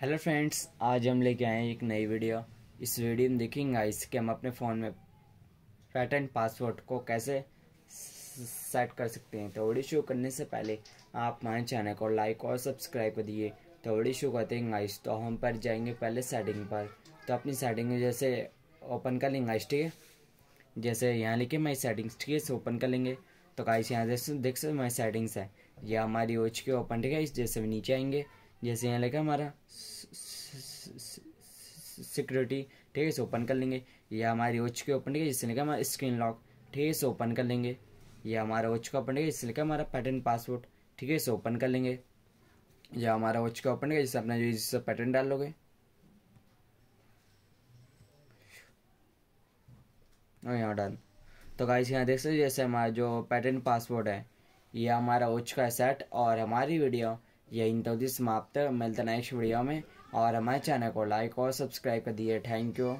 hello friends आज हम लेके आए हैं एक नई वीडियो इस वीडियो में देखेंगे गाइस कि हम अपने फ़ोन में पैटर्न पासवर्ड को कैसे सेट कर सकते हैं तो वीडियो शुरू करने से पहले आप हमारे चैनल को लाइक और सब्सक्राइब कर दिए तो वीडियो शुरू करते हैं गाइस तो हम पर जाएंगे पहले सेटिंग पर तो अपनी सेटिंग में जैसे ओपन कर लेंगे गाइस ठीक है जैसे यहाँ लिखे माई सेटिंग्स ठीक है इसे ओपन कर लेंगे तो गाइस यहाँ जैसे देख सकते माई सेटिंग्स है यह हमारी ओच के ओपन ठीक है इस जैसे नीचे आएंगे जैसे यहाँ लिखा हमारा सिक्योरिटी ठीक है इसे ओपन कर लेंगे या हमारी ओच के ओपन जिससे लिखा हमारा स्क्रीन लॉक ठीक है इसे ओपन कर लेंगे या हमारा ओच का ओपन है इससे लिखा हमारा पैटर्न पासवर्ड ठीक है इसे ओपन कर लेंगे या हमारा ओच का ओपन है जिससे अपना जो जिससे पैटर्न डाल लोगे यहाँ डाल तो गाइस यहाँ देख सकते जैसे हमारा जो पैटर्न पासवर्ड है ये हमारा ओच का सेट और हमारी वीडियो यही इंतजी समाप्त मिलते नेक्स्ट वीडियो में और हमारे चैनल को लाइक और सब्सक्राइब कर दिए थैंक यू